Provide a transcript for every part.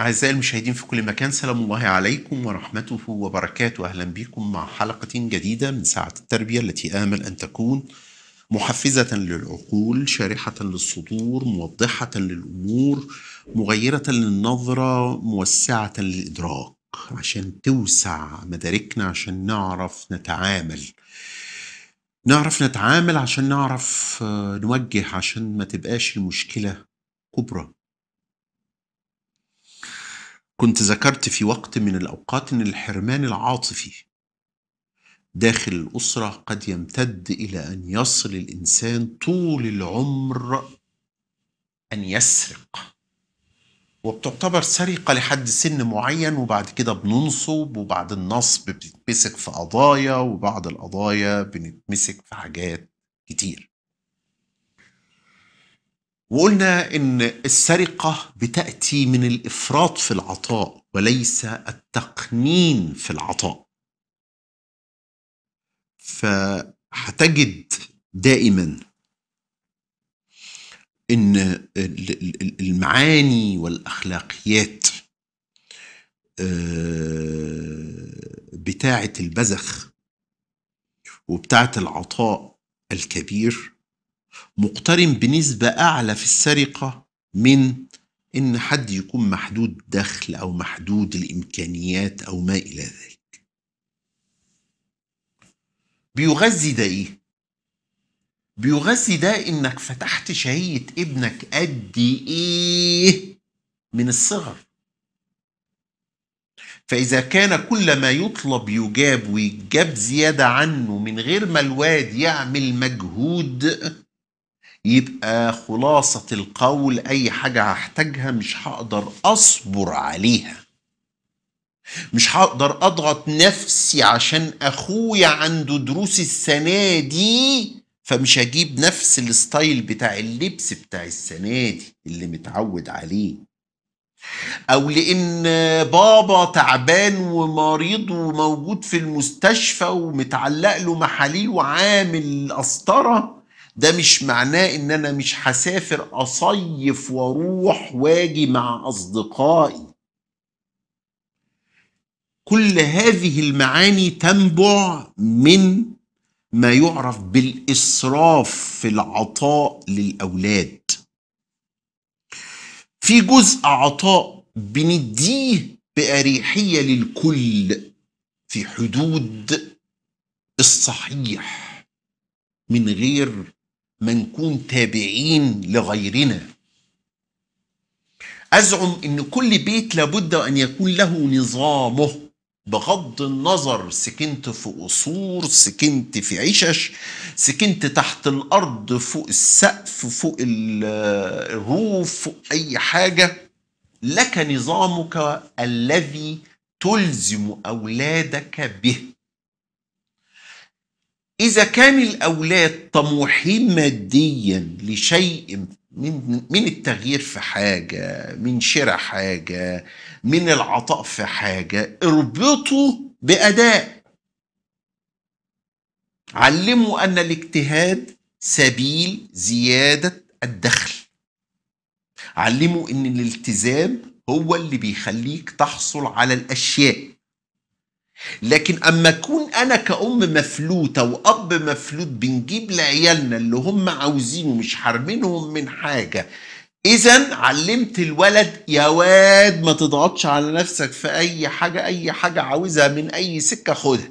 أعزائي المشاهدين في كل مكان سلام الله عليكم ورحمته وبركاته أهلا بكم مع حلقة جديدة من ساعة التربية التي آمل أن تكون محفزة للعقول شارحة للصدور موضحة للأمور مغيرة للنظرة موسعة للإدراك عشان توسع مداركنا عشان نعرف نتعامل نعرف نتعامل عشان نعرف آه، نوجه عشان ما تبقاش المشكلة كبرى كنت ذكرت في وقت من الأوقات أن الحرمان العاطفي داخل الأسرة قد يمتد إلى أن يصل الإنسان طول العمر أن يسرق وبتعتبر سرقة لحد سن معين وبعد كده بننصب وبعد النصب بنتمسك في قضايا وبعد القضايا بنتمسك في حاجات كتير وقلنا ان السرقه بتاتي من الافراط في العطاء وليس التقنين في العطاء فهتجد دائما ان المعاني والاخلاقيات آه، بتاعه البذخ وبتاعه العطاء الكبير مقترن بنسبة أعلى في السرقة من إن حد يكون محدود دخل أو محدود الإمكانيات أو ما إلى ذلك بيغذي ده إيه؟ بيغذي ده إنك فتحت شهية ابنك قد إيه من الصغر فإذا كان كل ما يطلب يجاب ويجاب زيادة عنه من غير ما الواد يعمل مجهود يبقى خلاصة القول أي حاجة هحتاجها مش هقدر أصبر عليها مش هقدر أضغط نفسي عشان أخويا عنده دروس السنة دي فمش هجيب نفس الستايل بتاع اللبس بتاع السنة دي اللي متعود عليه أو لأن بابا تعبان ومريض وموجود في المستشفى ومتعلق له محاليل وعامل قسطره ده مش معناه ان انا مش هسافر اصيف واروح واجي مع اصدقائي كل هذه المعاني تنبع من ما يعرف بالاسراف في العطاء للاولاد في جزء عطاء بنديه باريحيه للكل في حدود الصحيح من غير ما نكون تابعين لغيرنا أزعم أن كل بيت لابد أن يكون له نظامه بغض النظر سكنت في قصور سكنت في عشش سكنت تحت الأرض فوق السقف فوق الروف فوق أي حاجة لك نظامك الذي تلزم أولادك به إذا كان الأولاد طموحين ماديا لشيء من, من التغيير في حاجة من شراء حاجة من العطاء في حاجة اربطوا بأداء علموا أن الاجتهاد سبيل زيادة الدخل علموا أن الالتزام هو اللي بيخليك تحصل على الأشياء لكن اما اكون انا كأم مفلوتة واب مفلوت بنجيب لعيالنا اللي هم عاوزينه مش حارمينهم من حاجة اذا علمت الولد يا واد ما تضغطش على نفسك في اي حاجة اي حاجة عاوزها من اي سكة خدها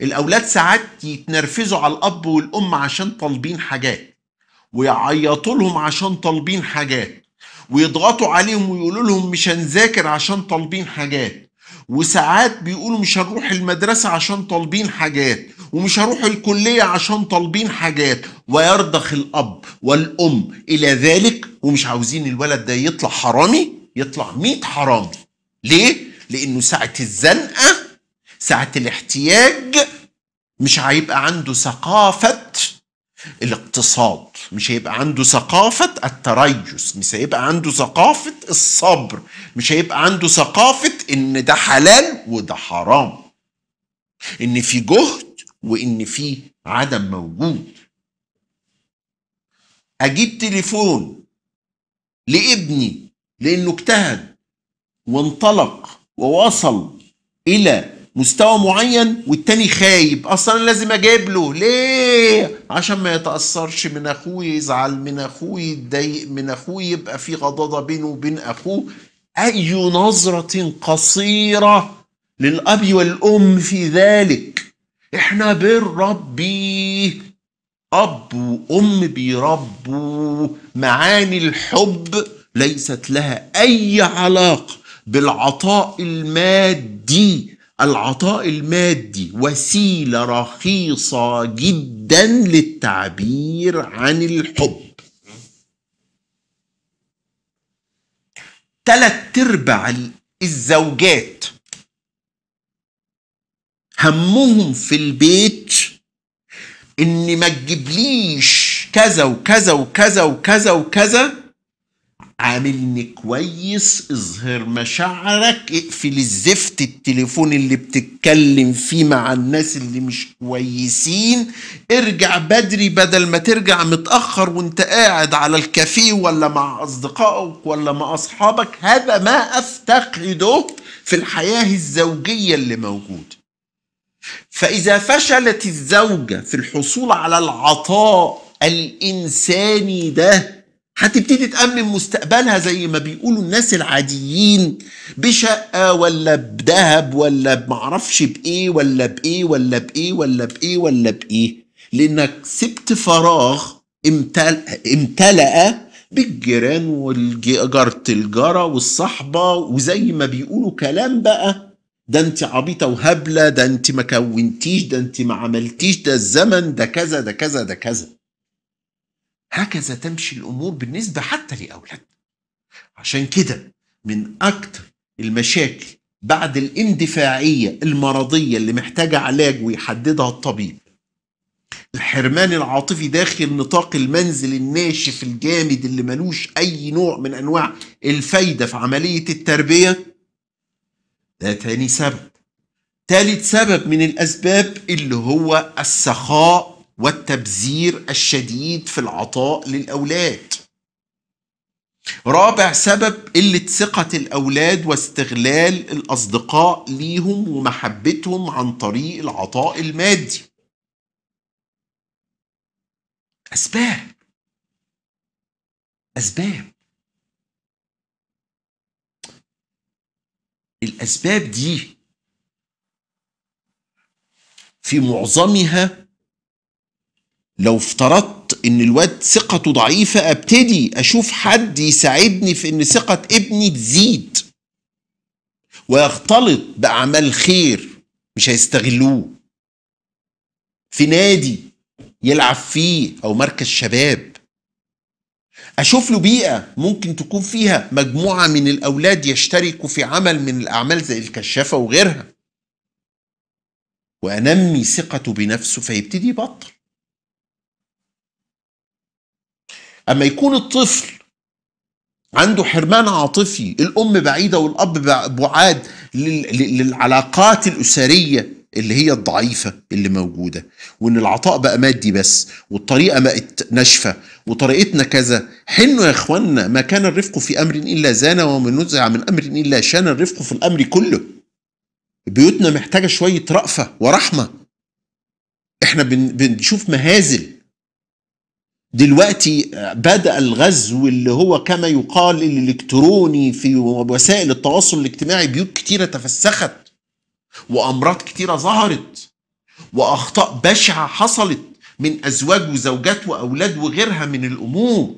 الاولاد ساعات يتنرفزوا على الاب والام عشان طالبين حاجات ويعيطوا لهم عشان طالبين حاجات ويضغطوا عليهم ويقولوا لهم مش هنذاكر عشان طالبين حاجات وساعات بيقولوا مش هروح المدرسة عشان طالبين حاجات ومش هروح الكلية عشان طالبين حاجات ويرضخ الأب والأم إلى ذلك ومش عاوزين الولد ده يطلع حرامي يطلع ميت حرامي ليه؟ لأنه ساعة الزنقة ساعة الاحتياج مش هيبقى عنده ثقافة الاقتصاد مش هيبقى عنده ثقافة التريث مش هيبقى عنده ثقافة الصبر مش هيبقى عنده ثقافة ان ده حلال وده حرام ان في جهد وان في عدم موجود اجيب تليفون لابني لانه اجتهد وانطلق ووصل الى مستوى معين والتاني خايب اصلا انا لازم اجيب له ليه عشان ما يتاثرش من اخوه يزعل من اخوه يتضايق من اخوه يبقى في غضاضه بينه وبين اخوه اي نظره قصيره للاب والام في ذلك احنا بنربي اب وام بيربوا معاني الحب ليست لها اي علاقه بالعطاء المادي العطاء المادي وسيله رخيصه جدا للتعبير عن الحب تلات ارباع الزوجات همهم في البيت ان ما تجيبليش كذا وكذا وكذا وكذا وكذا عاملني كويس اظهر مشاعرك اقفل الزفت التليفون اللي بتتكلم فيه مع الناس اللي مش كويسين ارجع بدري بدل ما ترجع متأخر وانت قاعد على الكافيه ولا مع أصدقائك ولا مع أصحابك هذا ما أفتقده في الحياة الزوجية اللي موجودة فإذا فشلت الزوجة في الحصول على العطاء الإنساني ده هتبتدي تأمن مستقبلها زي ما بيقولوا الناس العاديين بشقة ولا بذهب ولا بمعرفش بإيه ولا بإيه ولا بإيه ولا بإيه ولا بإيه لأنك سبت فراغ امتلأ بالجيران وجارة الجارة والصحبة وزي ما بيقولوا كلام بقى ده انت عبيطة وهبلة ده انت ما كونتيش ده انت ما عملتيش ده الزمن ده كذا ده كذا ده كذا هكذا تمشي الأمور بالنسبة حتى لأولادنا عشان كده من أكتر المشاكل بعد الاندفاعية المرضية اللي محتاجة علاج ويحددها الطبيب الحرمان العاطفي داخل نطاق المنزل الناشف الجامد اللي ملوش أي نوع من أنواع الفايدة في عملية التربية ده تاني سبب تالت سبب من الأسباب اللي هو السخاء والتبذير الشديد في العطاء للاولاد رابع سبب قلة ثقة الأولاد واستغلال الأصدقاء ليهم ومحبتهم عن طريق العطاء المادي. أسباب أسباب الأسباب دي في معظمها لو افترضت ان الواد ثقته ضعيفه ابتدي اشوف حد يساعدني في ان ثقه ابني تزيد ويختلط باعمال خير مش هيستغلوه في نادي يلعب فيه او مركز شباب اشوف له بيئه ممكن تكون فيها مجموعه من الاولاد يشتركوا في عمل من الاعمال زي الكشافه وغيرها وانمي ثقته بنفسه فيبتدي يبطل اما يكون الطفل عنده حرمان عاطفي الام بعيده والاب بعاد للعلاقات الاسريه اللي هي الضعيفة اللي موجودة وإن العطاء بقى مادي بس والطريقة بقت ناشفة وطريقتنا كذا حنوا يا إخوانا ما كان الرفق في أمر إلا زان ومن نزع من أمر إلا شان الرفق في الأمر كله بيوتنا محتاجة شوية رأفة ورحمة إحنا بنشوف مهازل دلوقتي بدأ الغزو اللي هو كما يقال الإلكتروني في وسائل التواصل الاجتماعي بيوت كتيرة تفسخت وأمراض كتيرة ظهرت وأخطاء بشعة حصلت من أزواج وزوجات وأولاد وغيرها من الأمور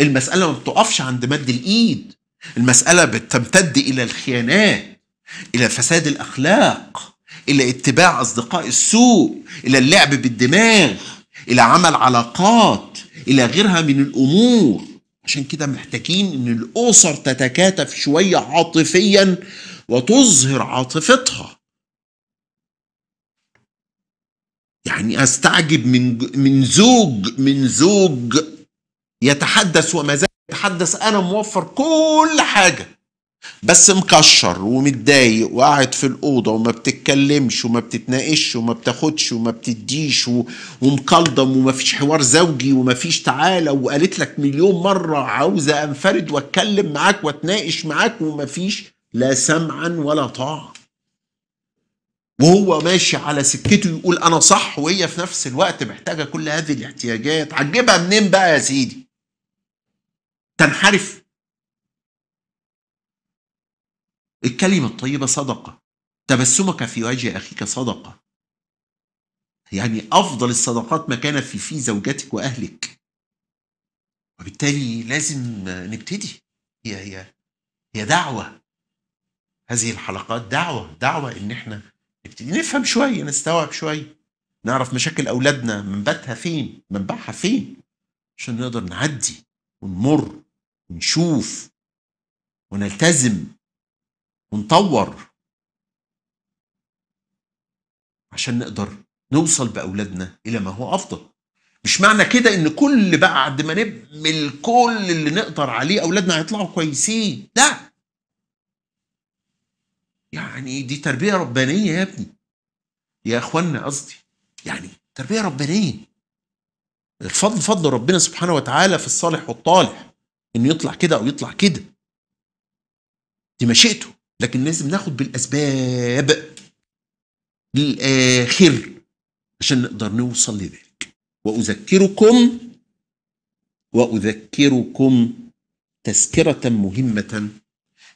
المسألة ما بتقفش عند مد الإيد المسألة بتمتد إلى الخيانات إلى فساد الأخلاق إلى اتباع أصدقاء السوء إلى اللعب بالدماغ الى عمل علاقات الى غيرها من الامور عشان كده محتاجين ان الاسر تتكاتف شويه عاطفيا وتظهر عاطفتها يعني استعجب من من زوج من زوج يتحدث وما زال يتحدث انا موفر كل حاجه بس مكشر ومتضايق وقاعد في الاوضه وما بتتكلمش وما بتتناقش وما بتاخدش وما بتديش ومكلضم وما فيش حوار زوجي وما فيش تعالى وقالت لك مليون مره عاوزه انفرد واتكلم معاك واتناقش معاك وما فيش لا سمعا ولا طاعه وهو ماشي على سكته يقول انا صح وهي في نفس الوقت محتاجه كل هذه الاحتياجات هتجيبها منين بقى يا سيدي تنحرف الكلمة الطيبة صدقة تبسمك في وجه أخيك صدقة يعني أفضل الصدقات ما كان في في زوجتك وأهلك وبالتالي لازم نبتدي هي هي هي دعوة هذه الحلقات دعوة دعوة إن إحنا نبتدي نفهم شوية نستوعب شوية نعرف مشاكل أولادنا منبتها فين منبعها فين عشان نقدر نعدي ونمر ونشوف ونلتزم ونطور عشان نقدر نوصل بأولادنا إلى ما هو أفضل مش معنى كده إن كل بعد ما نبمل كل اللي نقدر عليه أولادنا هيطلعوا كويسين لا يعني دي تربية ربانية يا ابني يا إخوانا قصدي يعني تربية ربانية الفضل فضل ربنا سبحانه وتعالى في الصالح والطالح إنه يطلع كده أو يطلع كده دي مشيئته لكن لازم ناخد بالاسباب للاخر عشان نقدر نوصل لذلك واذكركم واذكركم تذكره مهمه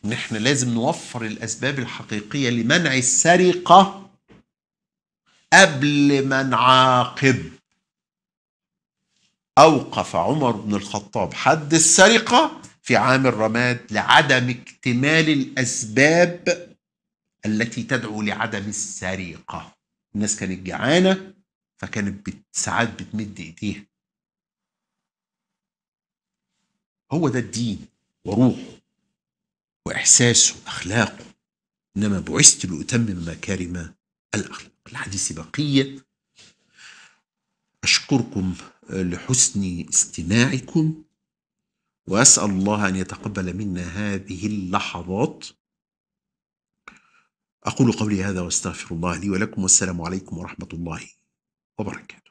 ان احنا لازم نوفر الاسباب الحقيقيه لمنع السرقه قبل ما نعاقب اوقف عمر بن الخطاب حد السرقه في عام الرماد لعدم اكتمال الاسباب التي تدعو لعدم السرقه الناس كانت جعانه فكانت ساعات بتمد ايديها هو ده الدين وروحه واحساسه واخلاقه انما بعثت لاتمم مكارم الاخلاق الحديث بقيه اشكركم لحسن استماعكم واسال الله ان يتقبل منا هذه اللحظات اقول قولي هذا واستغفر الله لي ولكم والسلام عليكم ورحمه الله وبركاته